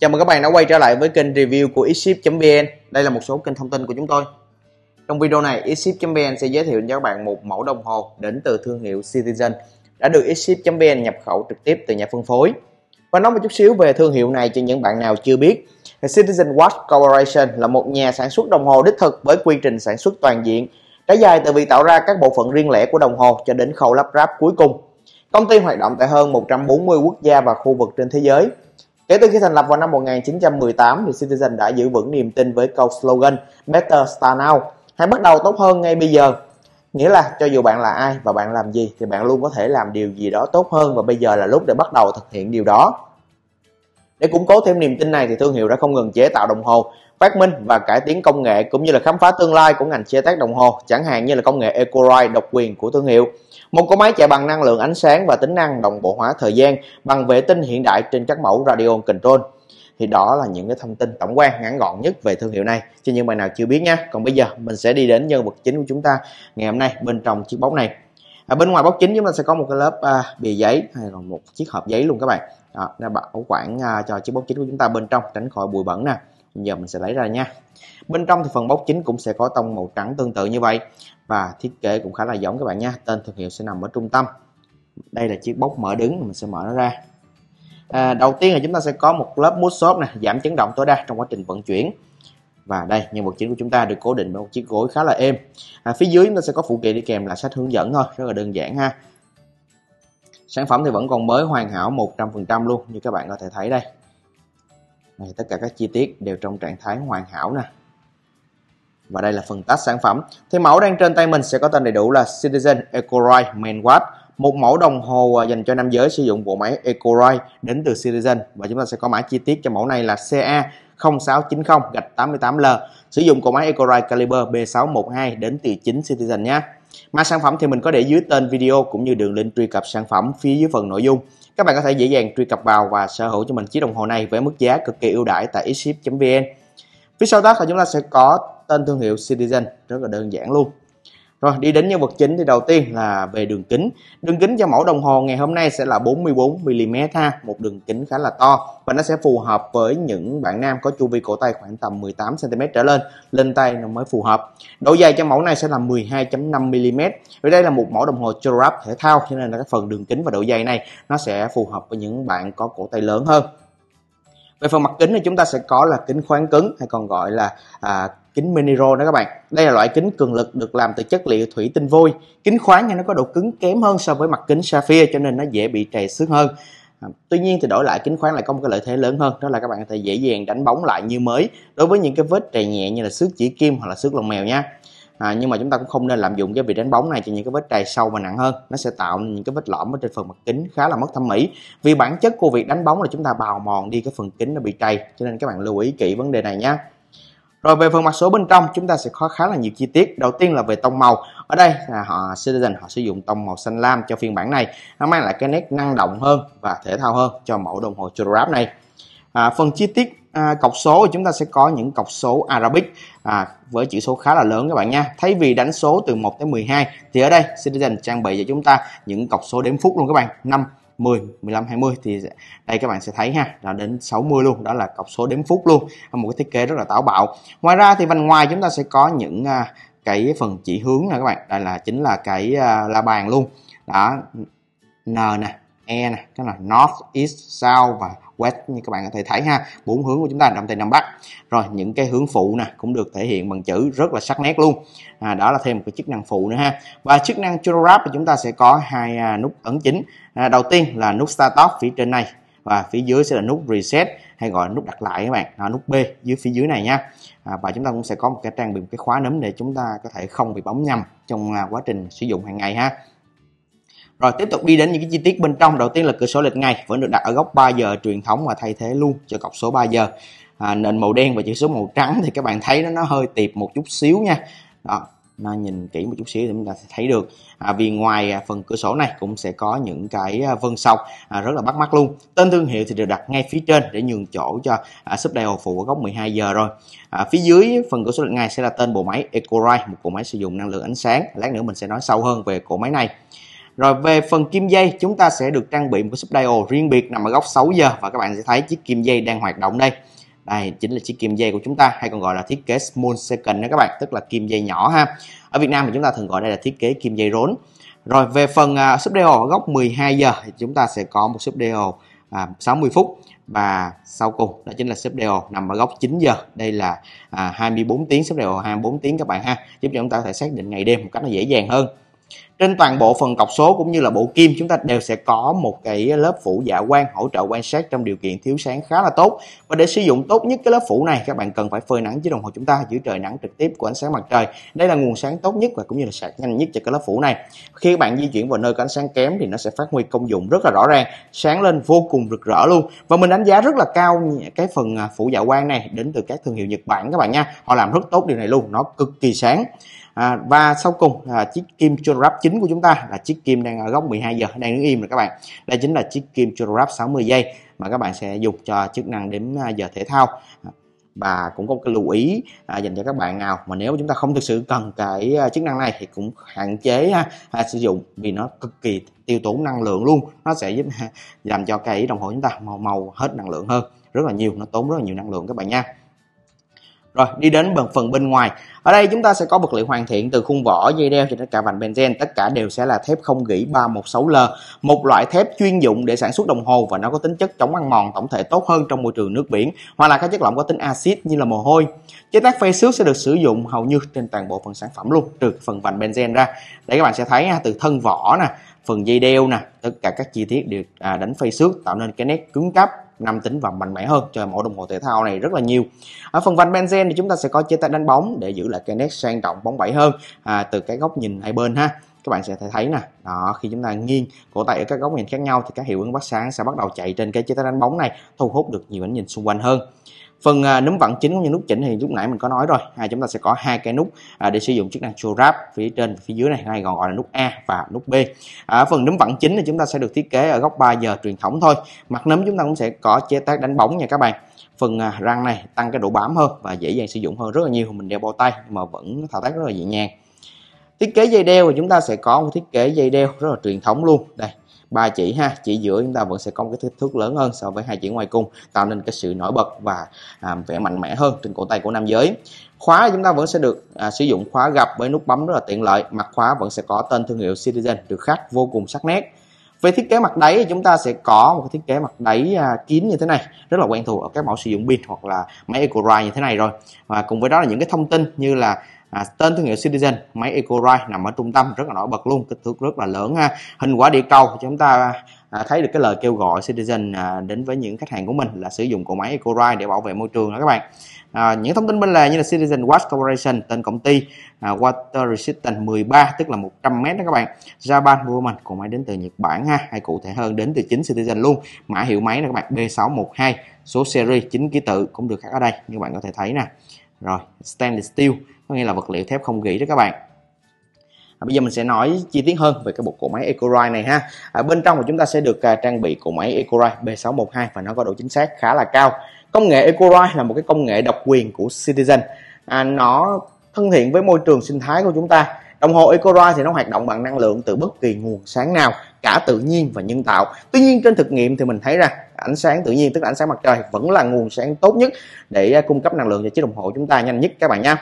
Chào mừng các bạn đã quay trở lại với kênh review của eShip.vn Đây là một số kênh thông tin của chúng tôi Trong video này eShip.vn sẽ giới thiệu cho các bạn một mẫu đồng hồ đến từ thương hiệu Citizen đã được eShip.vn nhập khẩu trực tiếp từ nhà phân phối Và nói một chút xíu về thương hiệu này cho những bạn nào chưa biết Citizen Watch Corporation là một nhà sản xuất đồng hồ đích thực với quy trình sản xuất toàn diện trải dài từ việc tạo ra các bộ phận riêng lẻ của đồng hồ cho đến khâu lắp ráp cuối cùng Công ty hoạt động tại hơn 140 quốc gia và khu vực trên thế giới Kể từ khi thành lập vào năm 1918 thì Citizen đã giữ vững niềm tin với câu slogan Better Start Now, hãy bắt đầu tốt hơn ngay bây giờ. Nghĩa là cho dù bạn là ai và bạn làm gì thì bạn luôn có thể làm điều gì đó tốt hơn và bây giờ là lúc để bắt đầu thực hiện điều đó. Để củng cố thêm niềm tin này thì thương hiệu đã không ngừng chế tạo đồng hồ, phát minh và cải tiến công nghệ cũng như là khám phá tương lai của ngành chế tác đồng hồ, chẳng hạn như là công nghệ EcoRite độc quyền của thương hiệu. Một cỗ máy chạy bằng năng lượng ánh sáng và tính năng đồng bộ hóa thời gian bằng vệ tinh hiện đại trên các mẫu radio control. Thì đó là những cái thông tin tổng quan ngắn gọn nhất về thương hiệu này cho những bạn nào chưa biết nhé. Còn bây giờ mình sẽ đi đến nhân vật chính của chúng ta ngày hôm nay bên trong chiếc bóng này. À, bên ngoài bóc chính chúng ta sẽ có một cái lớp à, bìa giấy hay là một chiếc hộp giấy luôn các bạn đó, nó bảo quản uh, cho chiếc bóc chính của chúng ta bên trong tránh khỏi bụi bẩn nè giờ mình sẽ lấy ra nha bên trong thì phần bóc chính cũng sẽ có tông màu trắng tương tự như vậy và thiết kế cũng khá là giống các bạn nha tên thương hiệu sẽ nằm ở trung tâm đây là chiếc bóc mở đứng mình sẽ mở nó ra à, đầu tiên là chúng ta sẽ có một lớp mút xốp này giảm chấn động tối đa trong quá trình vận chuyển và đây nhân vật chính của chúng ta được cố định bởi một chiếc gối khá là êm à, phía dưới chúng ta sẽ có phụ kiện đi kèm là sách hướng dẫn thôi rất là đơn giản ha sản phẩm thì vẫn còn mới hoàn hảo 100% luôn như các bạn có thể thấy đây này, tất cả các chi tiết đều trong trạng thái hoàn hảo nè và đây là phần tách sản phẩm thì mẫu đang trên tay mình sẽ có tên đầy đủ là Citizen Ecoride Watch. một mẫu đồng hồ à, dành cho nam giới sử dụng bộ máy Ecoride đến từ Citizen và chúng ta sẽ có mã chi tiết cho mẫu này là CA 0690 88L sử dụng cỗ máy Ecoride Caliber B612 đến từ chính Citizen nhé mà sản phẩm thì mình có để dưới tên video cũng như đường link truy cập sản phẩm phía dưới phần nội dung các bạn có thể dễ dàng truy cập vào và sở hữu cho mình chiếc đồng hồ này với mức giá cực kỳ ưu đãi tại xship.vn phía sau đó thì chúng ta sẽ có tên thương hiệu Citizen rất là đơn giản luôn rồi đi đến nhân vật chính thì đầu tiên là về đường kính. Đường kính cho mẫu đồng hồ ngày hôm nay sẽ là 44 mm ha, một đường kính khá là to và nó sẽ phù hợp với những bạn nam có chu vi cổ tay khoảng tầm 18 cm trở lên, lên tay nó mới phù hợp. Độ dài cho mẫu này sẽ là 12.5 mm. Vì đây là một mẫu đồng hồ Jorap thể thao cho nên là cái phần đường kính và độ dài này nó sẽ phù hợp với những bạn có cổ tay lớn hơn. Về phần mặt kính thì chúng ta sẽ có là kính khoáng cứng hay còn gọi là à, kính Miniro đó các bạn đây là loại kính cường lực được làm từ chất liệu thủy tinh vôi kính khoáng nhưng nó có độ cứng kém hơn so với mặt kính sapphire cho nên nó dễ bị trầy xước hơn à, Tuy nhiên thì đổi lại kính khoáng lại có một cái lợi thế lớn hơn đó là các bạn có thể dễ dàng đánh bóng lại như mới đối với những cái vết trầy nhẹ như là xước chỉ kim hoặc là xước lông mèo nha à, nhưng mà chúng ta cũng không nên lạm dụng cái việc đánh bóng này cho những cái vết trầy sâu và nặng hơn nó sẽ tạo những cái vết lõm ở trên phần mặt kính khá là mất thẩm mỹ vì bản chất của việc đánh bóng là chúng ta bào mòn đi cái phần kính nó bị trầy cho nên các bạn lưu ý kỹ vấn đề này nhé rồi về phần mặt số bên trong chúng ta sẽ có khá là nhiều chi tiết. Đầu tiên là về tông màu. Ở đây là họ Citizen họ sử dụng tông màu xanh lam cho phiên bản này. Nó mang lại cái nét năng động hơn và thể thao hơn cho mẫu đồng hồ Durab này. À, phần chi tiết à, cọc số chúng ta sẽ có những cọc số Arabic à, với chữ số khá là lớn các bạn nha. Thay vì đánh số từ 1 tới 12 thì ở đây Citizen trang bị cho chúng ta những cọc số đếm phút luôn các bạn. 5, 10 15 20 thì đây các bạn sẽ thấy ha là đến 60 luôn đó là cọc số đếm phút luôn một cái thiết kế rất là táo bạo ngoài ra thì bên ngoài chúng ta sẽ có những à, cái phần chỉ hướng nè các bạn đây là chính là cái à, la bàn luôn đó n nè e nè cái là north east south và west như các bạn có thể thấy ha bốn hướng của chúng ta đông tây nam bắc rồi những cái hướng phụ nè cũng được thể hiện bằng chữ rất là sắc nét luôn à, đó là thêm một cái chức năng phụ nữa ha và chức năng Jurap thì chúng ta sẽ có hai à, nút ấn chính à, đầu tiên là nút start off phía trên này và phía dưới sẽ là nút reset hay gọi là nút đặt lại các bạn à, nút B dưới phía dưới này nha à, và chúng ta cũng sẽ có một cái trang bị một cái khóa nấm để chúng ta có thể không bị bóng nhầm trong à, quá trình sử dụng hàng ngày ha rồi tiếp tục đi đến những cái chi tiết bên trong. Đầu tiên là cửa sổ lịch ngày vẫn được đặt ở góc 3 giờ truyền thống và thay thế luôn cho cọc số 3 giờ. À, nền màu đen và chữ số màu trắng thì các bạn thấy nó nó hơi tiệp một chút xíu nha. Đó, nó nhìn kỹ một chút xíu thì chúng ta sẽ thấy được à, vì ngoài à, phần cửa sổ này cũng sẽ có những cái à, vân sọc à, rất là bắt mắt luôn tên thương hiệu thì được đặt ngay phía trên để nhường chỗ cho à, sub dial phụ ở góc 12 giờ rồi à, phía dưới phần cửa sổ lịch ngày sẽ là tên bộ máy Ecorite một bộ máy sử dụng năng lượng ánh sáng lát nữa mình sẽ nói sâu hơn về cổ máy này rồi về phần kim dây chúng ta sẽ được trang bị một cái sub dial riêng biệt nằm ở góc 6 giờ và các bạn sẽ thấy chiếc kim dây đang hoạt động đây. Đây chính là chiếc kim dây của chúng ta hay còn gọi là thiết kế small second đó các bạn, tức là kim dây nhỏ ha. Ở Việt Nam thì chúng ta thường gọi đây là thiết kế kim dây rốn. Rồi về phần uh, sub dial ở góc 12 giờ thì chúng ta sẽ có một sub dial à, 60 phút và sau cùng đó chính là sub đều nằm ở góc 9 giờ đây là à, 24 tiếng sub đều 24 tiếng các bạn ha giúp cho chúng ta có thể xác định ngày đêm một cách nó dễ dàng hơn trên toàn bộ phần cọc số cũng như là bộ kim chúng ta đều sẽ có một cái lớp phủ dạ quang hỗ trợ quan sát trong điều kiện thiếu sáng khá là tốt và để sử dụng tốt nhất cái lớp phủ này các bạn cần phải phơi nắng dưới đồng hồ chúng ta dưới trời nắng trực tiếp của ánh sáng mặt trời đây là nguồn sáng tốt nhất và cũng như là sạc nhanh nhất cho cái lớp phủ này khi bạn di chuyển vào nơi có ánh sáng kém thì nó sẽ phát huy công dụng rất là rõ ràng sáng lên vô cùng rực rỡ luôn và mình đánh giá rất là cao cái phần à, phủ dạ quang này đến từ các thương hiệu Nhật Bản các bạn nha họ làm rất tốt điều này luôn nó cực kỳ sáng à, và sau cùng là chiếc kim chronograph chính của chúng ta là chiếc kim đang ở góc 12 giờ đang đứng im rồi các bạn đây chính là chiếc kim chronograph 60 giây mà các bạn sẽ dùng cho chức năng đếm à, giờ thể thao và cũng có một cái lưu ý à, dành cho các bạn nào mà nếu chúng ta không thực sự cần cái à, chức năng này thì cũng hạn chế ha, à, à, sử dụng vì nó cực kỳ tiêu tốn năng lượng luôn nó sẽ giúp làm cho cái đồng hồ chúng ta màu màu hết năng lượng hơn rất là nhiều nó tốn rất là nhiều năng lượng các bạn nha rồi đi đến phần bên ngoài ở đây chúng ta sẽ có vật liệu hoàn thiện từ khung vỏ dây đeo cho đến cả vành benzen tất cả đều sẽ là thép không gỉ 316L một loại thép chuyên dụng để sản xuất đồng hồ và nó có tính chất chống ăn mòn tổng thể tốt hơn trong môi trường nước biển hoặc là các chất lỏng có tính axit như là mồ hôi chế tác phê xước sẽ được sử dụng hầu như trên toàn bộ phần sản phẩm luôn trừ phần vành benzen ra để các bạn sẽ thấy từ thân vỏ nè phần dây đeo nè tất cả các chi tiết được à, đánh phay xước tạo nên cái nét cứng cáp năm tính và mạnh mẽ hơn cho mẫu đồng hồ thể thao này rất là nhiều ở phần vành benzen thì chúng ta sẽ có chế tài đánh bóng để giữ lại cái nét sang trọng bóng bẩy hơn à, từ cái góc nhìn hai bên ha các bạn sẽ thấy nè đó khi chúng ta nghiêng cổ tay ở các góc nhìn khác nhau thì các hiệu ứng phát sáng sẽ bắt đầu chạy trên cái chế chiếc đánh bóng này thu hút được nhiều ánh nhìn xung quanh hơn phần à, núm vặn chính cũng như nút chỉnh thì lúc nãy mình có nói rồi à, chúng ta sẽ có hai cái nút à, để sử dụng chức năng show wrap phía trên và phía dưới này hay còn gọi là nút A và nút B à, phần núm vặn chính thì chúng ta sẽ được thiết kế ở góc 3 giờ truyền thống thôi mặt nấm chúng ta cũng sẽ có chế tác đánh bóng nha các bạn phần à, răng này tăng cái độ bám hơn và dễ dàng sử dụng hơn rất là nhiều mình đeo bao tay mà vẫn thao tác rất là nhẹ nhàng thiết kế dây đeo thì chúng ta sẽ có một thiết kế dây đeo rất là truyền thống luôn đây ba chỉ ha chỉ giữa chúng ta vẫn sẽ có một cái kích thước lớn hơn so với hai chỉ ngoài cung tạo nên cái sự nổi bật và à, vẻ mạnh mẽ hơn trên cổ tay của nam giới khóa chúng ta vẫn sẽ được à, sử dụng khóa gập với nút bấm rất là tiện lợi mặt khóa vẫn sẽ có tên thương hiệu Citizen được khắc vô cùng sắc nét về thiết kế mặt đáy thì chúng ta sẽ có một thiết kế mặt đáy à, kín như thế này rất là quen thuộc ở các mẫu sử dụng pin hoặc là máy EcoRide như thế này rồi và cùng với đó là những cái thông tin như là à, tên thương hiệu Citizen máy EcoRide nằm ở trung tâm rất là nổi bật luôn kích thước rất là lớn ha hình quả địa cầu chúng ta à, thấy được cái lời kêu gọi Citizen à, đến với những khách hàng của mình là sử dụng cỗ máy EcoRide để bảo vệ môi trường đó các bạn à, những thông tin bên lề như là Citizen Watch Corporation tên công ty à, Water Resistant 13 tức là 100 m đó các bạn Japan Woman cỗ máy đến từ Nhật Bản ha hay cụ thể hơn đến từ chính Citizen luôn mã hiệu máy là các bạn B612 số series 9 ký tự cũng được khắc ở đây như bạn có thể thấy nè rồi stainless steel có nghĩa là vật liệu thép không gỉ đó các bạn à, bây giờ mình sẽ nói chi tiết hơn về cái bộ cổ máy Ecoride này ha à, bên trong của chúng ta sẽ được à, trang bị cổ máy Ecoride B612 và nó có độ chính xác khá là cao công nghệ Ecoride là một cái công nghệ độc quyền của Citizen à, nó thân thiện với môi trường sinh thái của chúng ta đồng hồ Ecoride thì nó hoạt động bằng năng lượng từ bất kỳ nguồn sáng nào cả tự nhiên và nhân tạo tuy nhiên trên thực nghiệm thì mình thấy ra ánh sáng tự nhiên tức là ánh sáng mặt trời vẫn là nguồn sáng tốt nhất để à, cung cấp năng lượng cho chiếc đồng hồ chúng ta nhanh nhất các bạn nha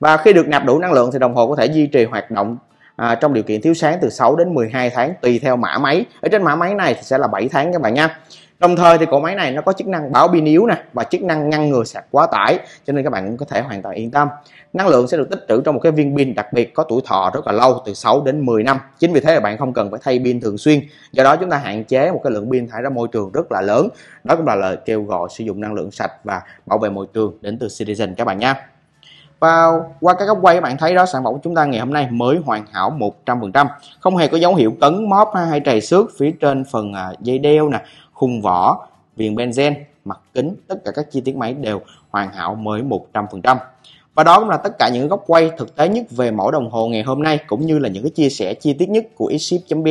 và khi được nạp đủ năng lượng thì đồng hồ có thể duy trì hoạt động à, trong điều kiện thiếu sáng từ 6 đến 12 tháng tùy theo mã máy ở trên mã máy này thì sẽ là 7 tháng các bạn nha đồng thời thì cổ máy này nó có chức năng báo pin yếu nè và chức năng ngăn ngừa sạc quá tải cho nên các bạn cũng có thể hoàn toàn yên tâm năng lượng sẽ được tích trữ trong một cái viên pin đặc biệt có tuổi thọ rất là lâu từ 6 đến 10 năm chính vì thế là bạn không cần phải thay pin thường xuyên do đó chúng ta hạn chế một cái lượng pin thải ra môi trường rất là lớn đó cũng là lời kêu gọi sử dụng năng lượng sạch và bảo vệ môi trường đến từ Citizen các bạn nha và qua các góc quay các bạn thấy đó sản phẩm của chúng ta ngày hôm nay mới hoàn hảo 100% không hề có dấu hiệu cấn móp hay trầy xước phía trên phần à, dây đeo nè khung vỏ viền benzen mặt kính tất cả các chi tiết máy đều hoàn hảo mới 100% và đó cũng là tất cả những góc quay thực tế nhất về mẫu đồng hồ ngày hôm nay cũng như là những cái chia sẻ chi tiết nhất của eShip.vn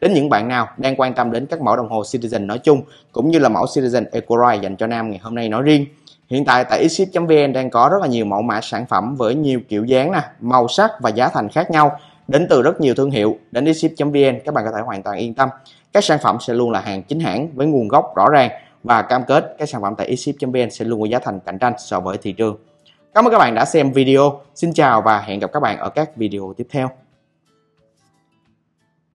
đến những bạn nào đang quan tâm đến các mẫu đồng hồ Citizen nói chung cũng như là mẫu Citizen Ecoride dành cho nam ngày hôm nay nói riêng Hiện tại tại xship.vn đang có rất là nhiều mẫu mã sản phẩm với nhiều kiểu dáng, nè, màu sắc và giá thành khác nhau đến từ rất nhiều thương hiệu. Đến xship.vn các bạn có thể hoàn toàn yên tâm. Các sản phẩm sẽ luôn là hàng chính hãng với nguồn gốc rõ ràng và cam kết các sản phẩm tại xship.vn sẽ luôn có giá thành cạnh tranh so với thị trường. Cảm ơn các bạn đã xem video. Xin chào và hẹn gặp các bạn ở các video tiếp theo.